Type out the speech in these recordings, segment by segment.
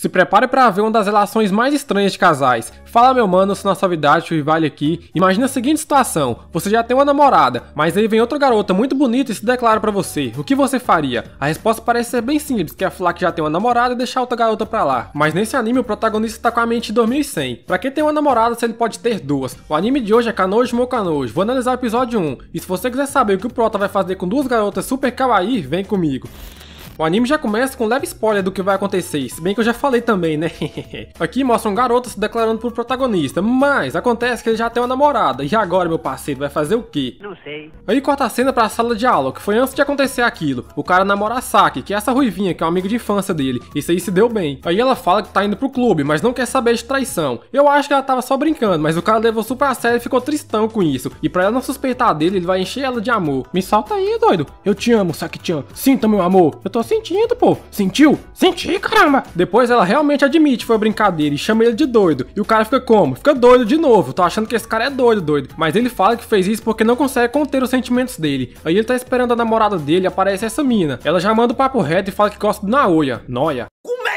Se prepare para ver uma das relações mais estranhas de casais. Fala, meu mano, se na salvidade o vale aqui. Imagina a seguinte situação: você já tem uma namorada, mas aí vem outra garota muito bonita e se declara para você. O que você faria? A resposta parece ser bem simples, que é falar que já tem uma namorada e deixar outra garota pra lá. Mas nesse anime o protagonista tá com a mente em 2100. Pra quem tem uma namorada, você pode ter duas. O anime de hoje é Kanojo Mo Vou analisar o episódio 1. E se você quiser saber o que o Prota vai fazer com duas garotas super kawaii, vem comigo. O anime já começa com um leve spoiler do que vai acontecer, se bem que eu já falei também, né? Aqui mostra um garoto se declarando pro protagonista, mas acontece que ele já tem uma namorada, e agora, meu parceiro, vai fazer o quê? Não sei. Aí corta a cena pra sala de aula, que foi antes de acontecer aquilo. O cara namora a Saki, que é essa ruivinha, que é um amigo de infância dele. Isso aí se deu bem. Aí ela fala que tá indo pro clube, mas não quer saber de traição. Eu acho que ela tava só brincando, mas o cara levou super a sério e ficou tristão com isso. E pra ela não suspeitar dele, ele vai encher ela de amor. Me solta aí, doido. Eu te amo, Saki-chan. Sinta meu amor. Eu tô sentindo, pô. Sentiu? Senti, caramba. Depois ela realmente admite que foi brincadeira e chama ele de doido. E o cara fica como? Fica doido de novo. Tô achando que esse cara é doido, doido. Mas ele fala que fez isso porque não consegue conter os sentimentos dele. Aí ele tá esperando a namorada dele, aparece essa mina. Ela já manda o papo reto e fala que gosta do Naoya. Noia. Como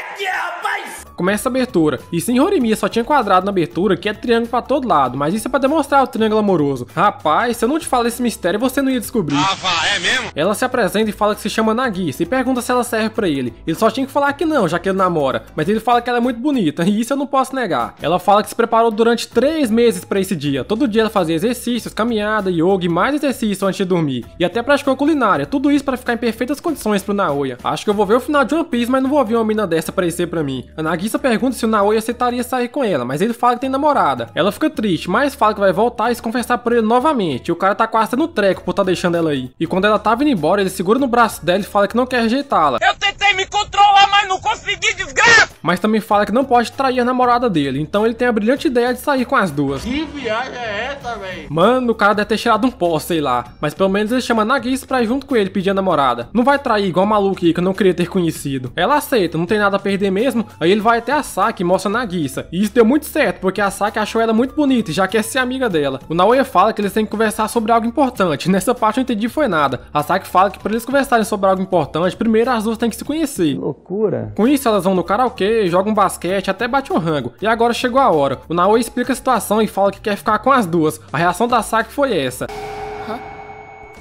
começa a abertura. E sem Rorimia só tinha quadrado na abertura, que é triângulo pra todo lado, mas isso é pra demonstrar o triângulo amoroso. Rapaz, se eu não te falar esse mistério, você não ia descobrir. Ah, vá, é mesmo? Ela se apresenta e fala que se chama Nagisa e pergunta se ela serve para ele. Ele só tinha que falar que não, já que ele namora, mas ele fala que ela é muito bonita, e isso eu não posso negar. Ela fala que se preparou durante três meses para esse dia. Todo dia ela fazia exercícios, caminhada, yoga e mais exercícios antes de dormir. E até praticou culinária, tudo isso para ficar em perfeitas condições pro Naoya. Acho que eu vou ver o final de One Piece, mas não vou ouvir uma mina dessa aparecer para mim. A Nagisa Lisa pergunta se o Naoi aceitaria sair com ela, mas ele fala que tem namorada. Ela fica triste, mas fala que vai voltar e se confessar por ele novamente. E o cara tá quase no treco por tá deixando ela aí. E quando ela tava indo embora, ele segura no braço dela e fala que não quer rejeitá-la. Eu tentei me consegui, desgraça! Mas também fala que não pode trair a namorada dele, então ele tem a brilhante ideia de sair com as duas. Que viagem é essa, véi? Mano, o cara deve ter cheirado um pó, sei lá. Mas pelo menos ele chama Nagis pra ir junto com ele pedir a namorada. Não vai trair igual maluco aí que eu não queria ter conhecido. Ela aceita, não tem nada a perder mesmo, aí ele vai até a Saki e mostra a Nagisa. E isso deu muito certo, porque a Saki achou ela muito bonita e já quer é ser amiga dela. O Naoya fala que eles têm que conversar sobre algo importante, nessa parte eu entendi foi nada. A Saki fala que para eles conversarem sobre algo importante, primeiro as duas têm que se conhecer. Loucura. Com isso, elas vão no karaokê, jogam basquete, até bate um rango. E agora chegou a hora. O Naoi explica a situação e fala que quer ficar com as duas. A reação da Saki foi essa.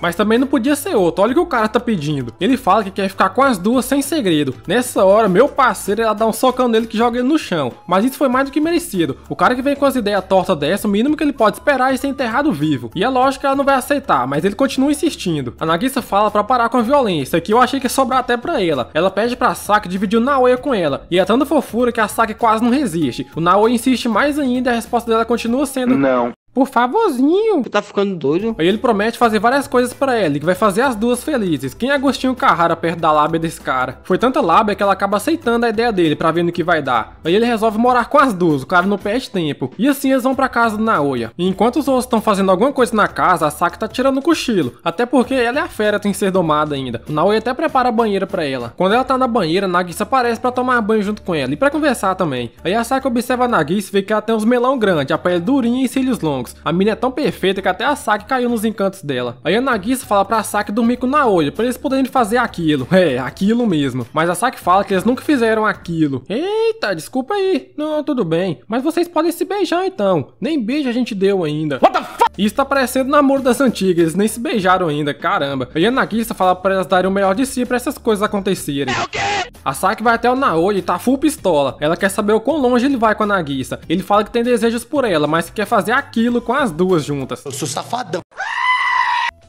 Mas também não podia ser outro, olha o que o cara tá pedindo. Ele fala que quer ficar com as duas sem segredo. Nessa hora, meu parceiro, ela dá um socão nele que joga ele no chão. Mas isso foi mais do que merecido. O cara que vem com as ideias tortas dessa, o mínimo que ele pode esperar é ser enterrado vivo. E é lógico que ela não vai aceitar, mas ele continua insistindo. A Nagisa fala para parar com a violência, que eu achei que ia sobrar até pra ela. Ela pede pra Saki dividir o Naoya com ela. E é tanta fofura que a Saki quase não resiste. O Naoya insiste mais ainda e a resposta dela continua sendo... Não. Por favorzinho. Você tá ficando doido? Aí ele promete fazer várias coisas para ela, que vai fazer as duas felizes. Quem é Agostinho Carrara perto da lábia desse cara? Foi tanta lábia que ela acaba aceitando a ideia dele pra ver no que vai dar. Aí ele resolve morar com as duas, o cara não perde tempo. E assim eles vão pra casa do Naoya. E enquanto os outros estão fazendo alguma coisa na casa, a Saki tá tirando o cochilo. Até porque ela é a fera, tem que ser domada ainda. O Naoya até prepara a banheira para ela. Quando ela tá na banheira, Nagisa aparece para tomar banho junto com ela e para conversar também. Aí a Saki observa a Nagisa e vê que ela tem uns melão grande, a pele durinha e cílios longos. A mina é tão perfeita que até a Saki caiu nos encantos dela. Aí a Nagisa fala pra Saki dormir com Naoya, pra eles poderem fazer aquilo. É, aquilo mesmo. Mas a Saki fala que eles nunca fizeram aquilo. Eita, desculpa aí. Não, tudo bem. Mas vocês podem se beijar então. Nem beijo a gente deu ainda. What the f isso tá parecendo namoro das antigas, eles nem se beijaram ainda, caramba. E a Nagisa fala pra elas darem o melhor de si pra essas coisas acontecerem. É o quê? A Saki vai até o Naoya e tá full pistola. Ela quer saber o quão longe ele vai com a Nagisa. Ele fala que tem desejos por ela, mas que quer fazer aquilo com as duas juntas. Eu sou safadão.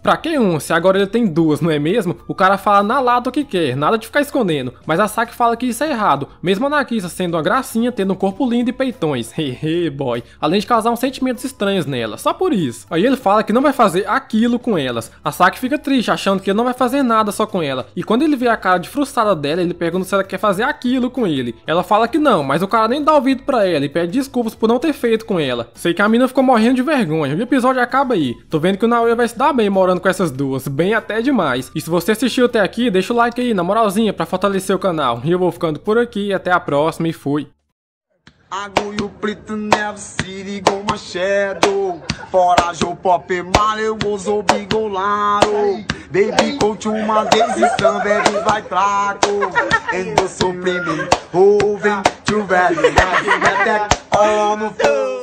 Pra quem um, se agora ele tem duas, não é mesmo? O cara fala na lata o que quer, nada de ficar escondendo. Mas a Saki fala que isso é errado, mesmo a Nagisa sendo uma gracinha, tendo um corpo lindo e peitões. Hehe, boy. Além de causar uns sentimentos estranhos nela, só por isso. Aí ele fala que não vai fazer aquilo com elas. A Saki fica triste, achando que ele não vai fazer nada só com ela. E quando ele vê a cara de frustrada dela, ele pergunta se ela quer fazer aquilo com ele. Ela fala que não, mas o cara nem dá ouvido pra ela e pede desculpas por não ter feito com ela. Sei que a mina ficou morrendo de vergonha. O episódio acaba aí. Tô vendo que o Naoya vai se dar bem morando com essas duas, bem até demais. E se você assistiu até aqui, deixa o like aí, na moralzinha, pra fortalecer o canal. E eu vou ficando por aqui, até a próxima e fui. pop bigolaro Baby uma vai Endo suprime Até no fogo